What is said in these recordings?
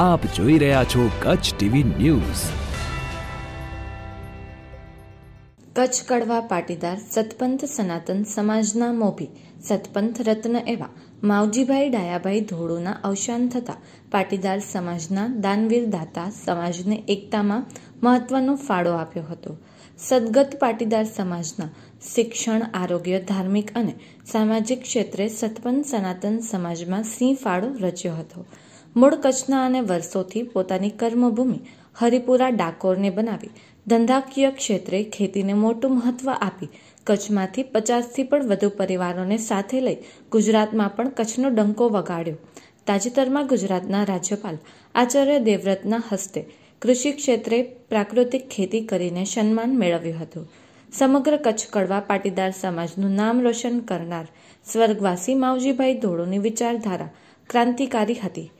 આપ જોઈ રહ્યા છો કચ્છ ટીવી ન્યૂઝ કચ્છ કડવા પાટીદાર સતપંથ સનાતન સમાજના મોભી સતપંથ રત્ન એવા માવજીભાઈ ડાયાભાઈ ધોળોના અવસાન થતા પાટીદાર સમાજના દાનવીર દાતા સમાજને એકતામાં મહત્વનો ફાળો આપ્યો હતો સદગત પાટીદાર સમાજના શિક્ષણ આરોગ્ય ધાર્મિક અને સામાજિક ક્ષેત્રે સતપંથ સનાતન સમાજમાં સિંહ ફાળો રચ્યો હતો મૂળ કચ્છના અને વર્ષોથી પોતાની કર્મભૂમિ હરિપુરા ડાકોરને બનાવી ધંધાકીય ક્ષેત્રે ખેતીને મોટું મહત્વ આપી કચ્છમાંથી પચાસથી પણ વધુ પરિવારોને સાથે લઈ ગુજરાતમાં પણ કચ્છનો ડંકો વગાડ્યો તાજેતરમાં ગુજરાતના રાજ્યપાલ આચાર્ય દેવવ્રતના હસ્તે કૃષિ ક્ષેત્રે પ્રાકૃતિક ખેતી કરીને સન્માન મેળવ્યું હતું સમગ્ર કચ્છ કડવા પાટીદાર સમાજનું નામ રોશન કરનાર સ્વર્ગવાસી માવજીભાઈ ધોળોની વિચારધારા ક્રાંતિકારી હતી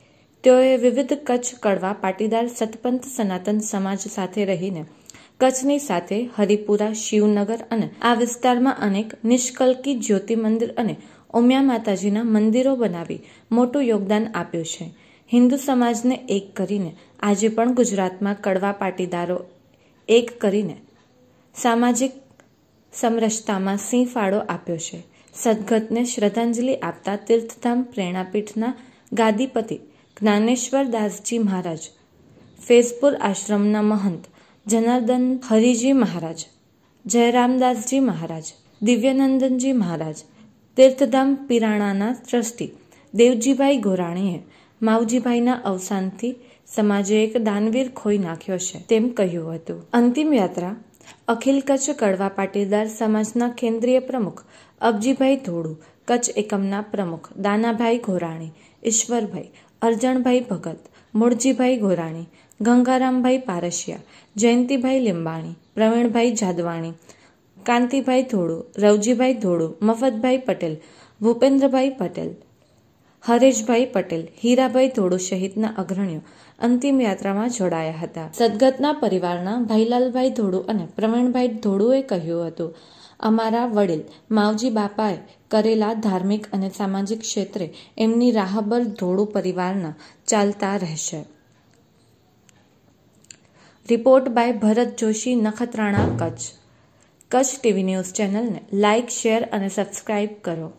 તેઓએ વિવિધ કચ્છ કડવા પાટીદાર સતપંથ સનાતન સમાજ સાથે રહીને કચ્છની સાથે હરિપુરા શિવનગર અને આ વિસ્તારમાં અનેક નિષ્કલકી જ્યોતિ મંદિર અને ઉમિયા માતાજીના મંદિરો બનાવી મોટું યોગદાન આપ્યું છે હિન્દુ સમાજને એક કરીને આજે પણ ગુજરાતમાં કડવા પાટીદારો એક કરીને સામાજિક સમરસતામાં સિંહ ફાળો આપ્યો છે સદગતને શ્રદ્ધાંજલિ આપતા તીર્થધામ પ્રેરણાપીઠના ગાદીપતિ જ્ઞાનેશ્વર દાસજી મહારાજ ફેઝપુર આશ્રમના મહંત જનાર્દન હરિજી મહારાજ જયરામદાસજી મહારાજ દિવ્યનંદનજી મહારાજ તીર્થધામ પિરાણાના ટ્રસ્ટી દેવજીભાઈ ગોરાણીએ માવજીભાઈના અવસાનથી સમાજે એક દાનવીર ખોઈ નાખ્યો છે તેમ કહ્યું હતું અંતિમ યાત્રા અખિલ કચ્છ કડવા પાટીદાર સમાજના કેન્દ્રીય પ્રમુખ અબજીભાઈ ધોળુ કચ્છ એકમના પ્રમુખ દાનાભાઈ ઘોરાણી ઈશ્વરભાઈ અરજણભાઈ ભગત મૂળજીભાઈ ગોરાણી ગંગારામભાઈ પારસિયા જયંતિભાઈ લીંબાણી પ્રવીણભાઈ જાદવાણી કાંતિભાઈ ધોળુ રવજીભાઈ ધોળુ મફતભાઈ પટેલ ભૂપેન્દ્રભાઈ પટેલ હરેશભાઈ પટેલ હીરાભાઈ ધોળુ સહિતના અગ્રણીઓ અંતિમ યાત્રામાં જોડાયા હતા સદગતના પરિવારના ભાઈલાલભાઈ ધોળુ અને પ્રવીણભાઈ ધોળુએ કહ્યું હતું અમારા વડીલ માવજી બાપાએ કરેલા ધાર્મિક અને સામાજિક ક્ષેત્રે એમની રાહબર ધોળું પરિવારના ચાલતા રહેશે report by Bharat Joshi Nakhatrana Kutch Kutch TV news ચેનલને લાઇક શેર અને સબસ્ક્રાઇબ કરો